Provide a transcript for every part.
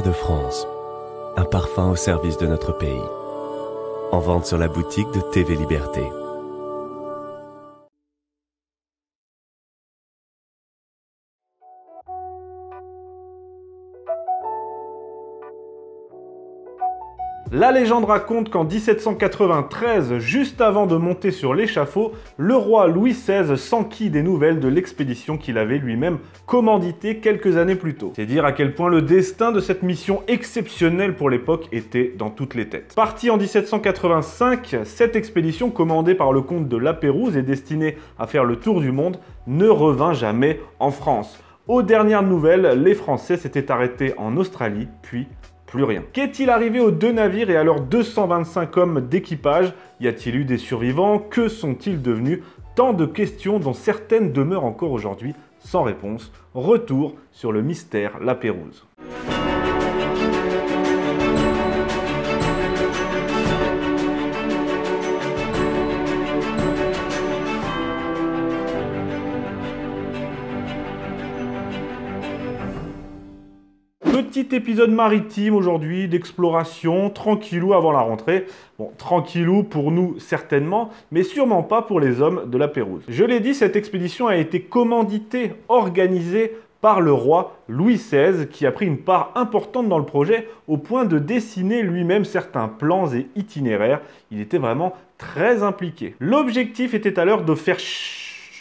de France, un parfum au service de notre pays. En vente sur la boutique de TV Liberté. La légende raconte qu'en 1793, juste avant de monter sur l'échafaud, le roi Louis XVI s'enquit des nouvelles de l'expédition qu'il avait lui-même commanditée quelques années plus tôt. C'est dire à quel point le destin de cette mission exceptionnelle pour l'époque était dans toutes les têtes. Partie en 1785, cette expédition commandée par le comte de La Pérouse et destinée à faire le tour du monde ne revint jamais en France. Aux dernières nouvelles, les Français s'étaient arrêtés en Australie puis plus rien. Qu'est-il arrivé aux deux navires et à leurs 225 hommes d'équipage Y a-t-il eu des survivants Que sont-ils devenus Tant de questions dont certaines demeurent encore aujourd'hui sans réponse. Retour sur le mystère La Pérouse. petit épisode maritime aujourd'hui d'exploration, tranquillou avant la rentrée. Bon, tranquillou pour nous certainement, mais sûrement pas pour les hommes de la Pérouse. Je l'ai dit, cette expédition a été commanditée, organisée par le roi Louis XVI qui a pris une part importante dans le projet au point de dessiner lui-même certains plans et itinéraires. Il était vraiment très impliqué. L'objectif était alors de faire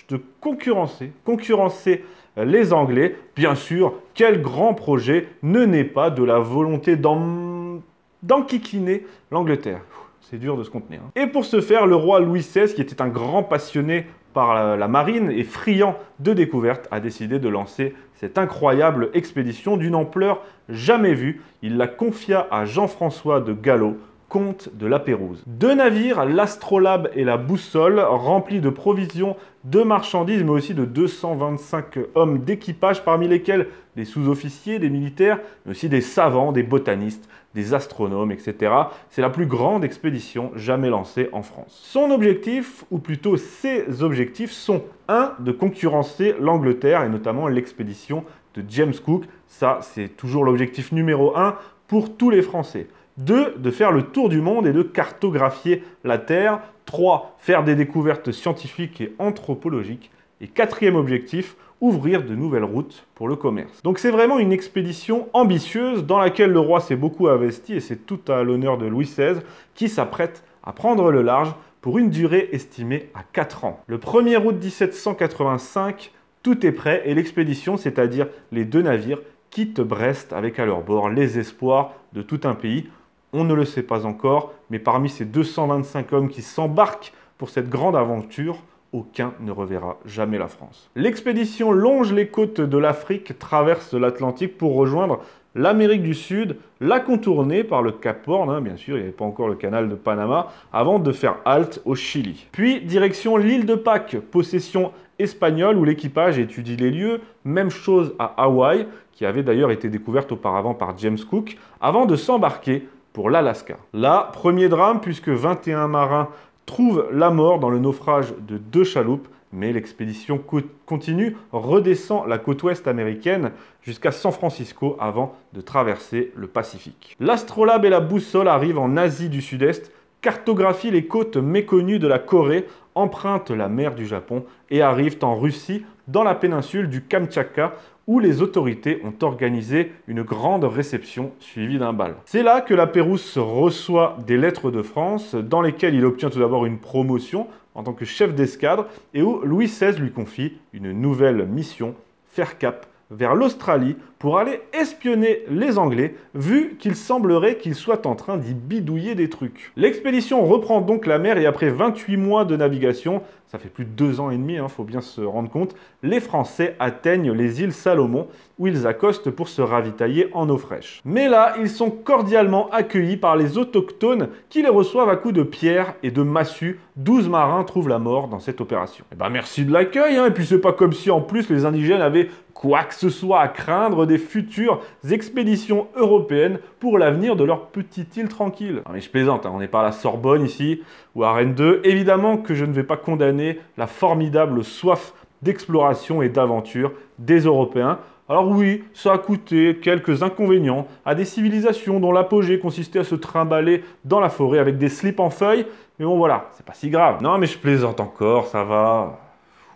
de concurrencer, concurrencer les Anglais. Bien sûr, quel grand projet ne naît pas de la volonté d'enquiquiner l'Angleterre c'est dur de se contenir. Hein. Et pour ce faire, le roi Louis XVI, qui était un grand passionné par la marine et friand de découvertes, a décidé de lancer cette incroyable expédition d'une ampleur jamais vue. Il la confia à Jean-François de Gallo, Compte de la Pérouse. Deux navires, l'Astrolabe et la Boussole, remplis de provisions, de marchandises, mais aussi de 225 hommes d'équipage, parmi lesquels des sous-officiers, des militaires, mais aussi des savants, des botanistes, des astronomes, etc. C'est la plus grande expédition jamais lancée en France. Son objectif, ou plutôt ses objectifs, sont 1. de concurrencer l'Angleterre, et notamment l'expédition de James Cook. Ça, c'est toujours l'objectif numéro 1 pour tous les Français. 2. De faire le tour du monde et de cartographier la Terre. 3. Faire des découvertes scientifiques et anthropologiques. Et quatrième objectif, ouvrir de nouvelles routes pour le commerce. Donc c'est vraiment une expédition ambitieuse dans laquelle le roi s'est beaucoup investi et c'est tout à l'honneur de Louis XVI qui s'apprête à prendre le large pour une durée estimée à 4 ans. Le 1er août 1785, tout est prêt et l'expédition, c'est-à-dire les deux navires, quittent Brest avec à leur bord les espoirs de tout un pays on ne le sait pas encore, mais parmi ces 225 hommes qui s'embarquent pour cette grande aventure, aucun ne reverra jamais la France. L'expédition longe les côtes de l'Afrique, traverse l'Atlantique pour rejoindre l'Amérique du Sud, la contourner par le Cap Horn, hein, bien sûr, il n'y avait pas encore le canal de Panama, avant de faire halte au Chili. Puis direction l'île de Pâques, possession espagnole où l'équipage étudie les lieux, même chose à Hawaï, qui avait d'ailleurs été découverte auparavant par James Cook, avant de s'embarquer pour l'Alaska. Là, premier drame puisque 21 marins trouvent la mort dans le naufrage de deux chaloupes, mais l'expédition continue, redescend la côte ouest américaine jusqu'à San Francisco avant de traverser le Pacifique. L'astrolabe et la boussole arrivent en Asie du Sud-Est, cartographient les côtes méconnues de la Corée, empruntent la mer du Japon et arrivent en Russie dans la péninsule du Kamtchatka où les autorités ont organisé une grande réception suivie d'un bal. C'est là que la Pérouse reçoit des lettres de France dans lesquelles il obtient tout d'abord une promotion en tant que chef d'escadre et où Louis XVI lui confie une nouvelle mission, faire cap vers l'Australie pour aller espionner les Anglais, vu qu'il semblerait qu'ils soient en train d'y bidouiller des trucs. L'expédition reprend donc la mer et après 28 mois de navigation, ça fait plus de deux ans et demi, il hein, faut bien se rendre compte, les Français atteignent les îles Salomon, où ils accostent pour se ravitailler en eau fraîche. Mais là, ils sont cordialement accueillis par les autochtones qui les reçoivent à coups de pierres et de massues. 12 marins trouvent la mort dans cette opération. Eh ben merci de l'accueil, hein, et puis c'est pas comme si en plus les indigènes avaient quoi que ce soit à craindre des futures expéditions européennes pour l'avenir de leur petite île tranquille. Non mais je plaisante, hein, on n'est pas à la Sorbonne ici ou à Rennes 2. Évidemment que je ne vais pas condamner la formidable soif d'exploration et d'aventure des Européens. Alors oui, ça a coûté quelques inconvénients à des civilisations dont l'apogée consistait à se trimballer dans la forêt avec des slips en feuilles, mais bon voilà, c'est pas si grave. Non mais je plaisante encore, ça va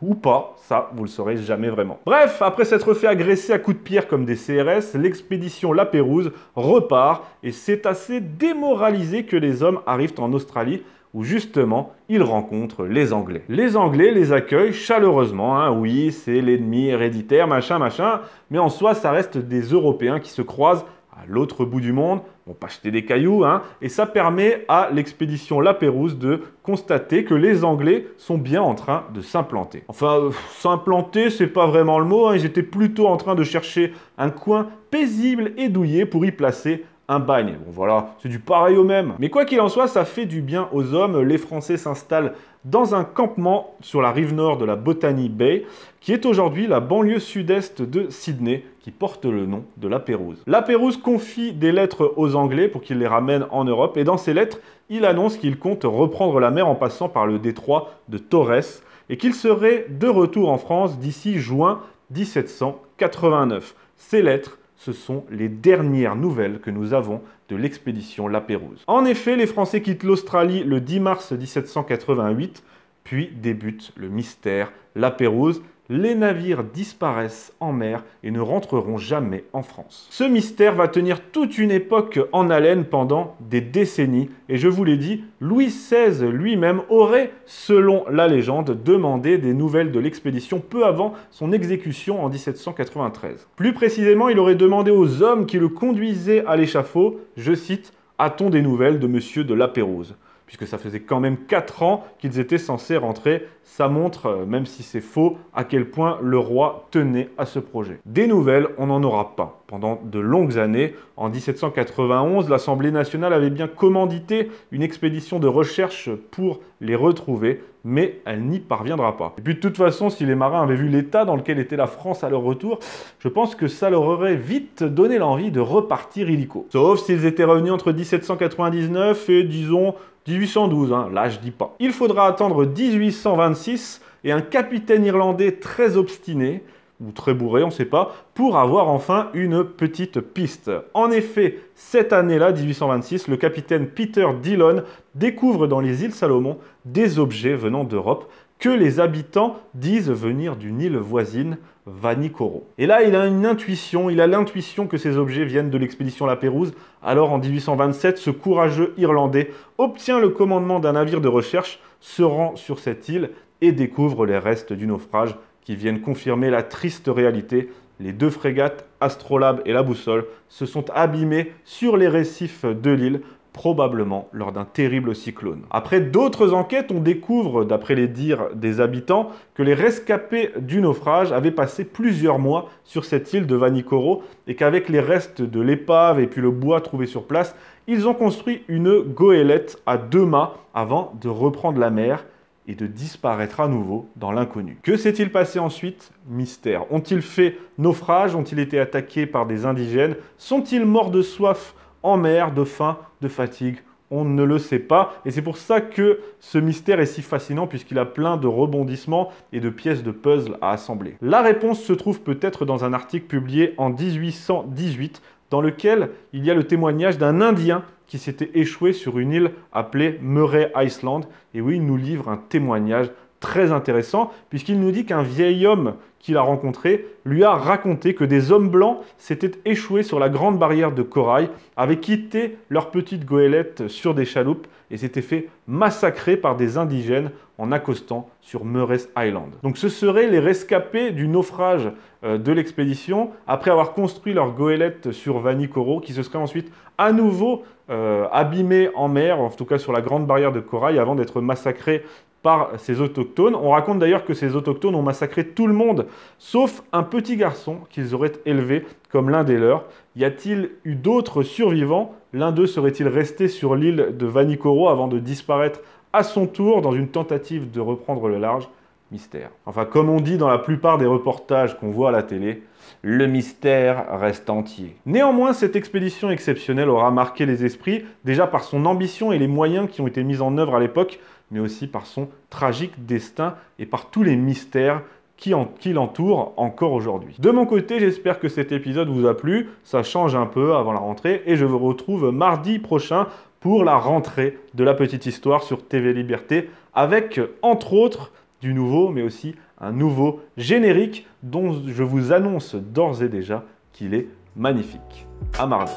ou pas, ça vous le saurez jamais vraiment. Bref, après s'être fait agresser à coups de pierre comme des CRS, l'expédition Lapérouse repart et c'est assez démoralisé que les hommes arrivent en Australie où justement ils rencontrent les Anglais. Les Anglais les accueillent chaleureusement, hein, oui c'est l'ennemi héréditaire, machin, machin, mais en soi ça reste des Européens qui se croisent à l'autre bout du monde, on pas jeter des cailloux, hein, et ça permet à l'expédition La Pérouse de constater que les Anglais sont bien en train de s'implanter. Enfin, euh, s'implanter, c'est pas vraiment le mot, hein. ils étaient plutôt en train de chercher un coin paisible et douillet pour y placer un bagne. Bon voilà, c'est du pareil au même. Mais quoi qu'il en soit, ça fait du bien aux hommes. Les Français s'installent dans un campement sur la rive nord de la Botany Bay, qui est aujourd'hui la banlieue sud-est de Sydney, qui porte le nom de la Pérouse. La Pérouse confie des lettres aux Anglais pour qu'ils les ramènent en Europe, et dans ces lettres, il annonce qu'il compte reprendre la mer en passant par le détroit de Torres, et qu'il serait de retour en France d'ici juin 1789. Ces lettres ce sont les dernières nouvelles que nous avons de l'expédition La En effet, les Français quittent l'Australie le 10 mars 1788, puis débute le mystère La les navires disparaissent en mer et ne rentreront jamais en France. Ce mystère va tenir toute une époque en haleine pendant des décennies et je vous l'ai dit, Louis XVI lui-même aurait, selon la légende, demandé des nouvelles de l'expédition peu avant son exécution en 1793. Plus précisément, il aurait demandé aux hommes qui le conduisaient à l'échafaud, je cite, a-t-on des nouvelles de monsieur de la Lapérouse puisque ça faisait quand même 4 ans qu'ils étaient censés rentrer. Ça montre, euh, même si c'est faux, à quel point le roi tenait à ce projet. Des nouvelles, on n'en aura pas. Pendant de longues années, en 1791, l'Assemblée nationale avait bien commandité une expédition de recherche pour les retrouver, mais elle n'y parviendra pas. Et puis de toute façon, si les marins avaient vu l'état dans lequel était la France à leur retour, je pense que ça leur aurait vite donné l'envie de repartir illico. Sauf s'ils étaient revenus entre 1799 et, disons, 1812, hein, là je dis pas. Il faudra attendre 1826 et un capitaine irlandais très obstiné, ou très bourré, on ne sait pas, pour avoir enfin une petite piste. En effet, cette année-là, 1826, le capitaine Peter Dillon découvre dans les îles Salomon des objets venant d'Europe que les habitants disent venir d'une île voisine, Vanikoro. Et là, il a une intuition, il a l'intuition que ces objets viennent de l'expédition La Pérouse. Alors en 1827, ce courageux Irlandais obtient le commandement d'un navire de recherche, se rend sur cette île et découvre les restes du naufrage qui viennent confirmer la triste réalité. Les deux frégates, Astrolabe et la Boussole, se sont abîmées sur les récifs de l'île probablement lors d'un terrible cyclone. Après d'autres enquêtes, on découvre, d'après les dires des habitants, que les rescapés du naufrage avaient passé plusieurs mois sur cette île de Vanikoro et qu'avec les restes de l'épave et puis le bois trouvé sur place, ils ont construit une goélette à deux mâts avant de reprendre la mer et de disparaître à nouveau dans l'inconnu. Que s'est-il passé ensuite Mystère. Ont-ils fait naufrage Ont-ils été attaqués par des indigènes Sont-ils morts de soif en mer, de faim, de fatigue on ne le sait pas. Et c'est pour ça que ce mystère est si fascinant puisqu'il a plein de rebondissements et de pièces de puzzle à assembler. La réponse se trouve peut-être dans un article publié en 1818 dans lequel il y a le témoignage d'un Indien qui s'était échoué sur une île appelée Murray Island. Et oui, il nous livre un témoignage très intéressant, puisqu'il nous dit qu'un vieil homme qu'il a rencontré lui a raconté que des hommes blancs s'étaient échoués sur la grande barrière de corail, avaient quitté leur petite goélette sur des chaloupes et s'étaient fait massacrer par des indigènes en accostant sur Murray's Island. Donc ce seraient les rescapés du naufrage euh, de l'expédition après avoir construit leur goélette sur Vanikoro qui se serait ensuite à nouveau euh, abîmés en mer, en tout cas sur la grande barrière de corail, avant d'être massacrés par ces autochtones. On raconte d'ailleurs que ces autochtones ont massacré tout le monde, sauf un petit garçon qu'ils auraient élevé comme l'un des leurs. Y a-t-il eu d'autres survivants L'un d'eux serait-il resté sur l'île de Vanikoro avant de disparaître à son tour dans une tentative de reprendre le large Mystère. Enfin, comme on dit dans la plupart des reportages qu'on voit à la télé, le mystère reste entier. Néanmoins, cette expédition exceptionnelle aura marqué les esprits, déjà par son ambition et les moyens qui ont été mis en œuvre à l'époque mais aussi par son tragique destin et par tous les mystères qui, l'entourent encore aujourd'hui. De mon côté, j'espère que cet épisode vous a plu, ça change un peu avant la rentrée, et je vous retrouve mardi prochain pour la rentrée de la petite histoire sur TV Liberté, avec entre autres du nouveau, mais aussi un nouveau générique dont je vous annonce d'ores et déjà qu'il est magnifique. À mardi.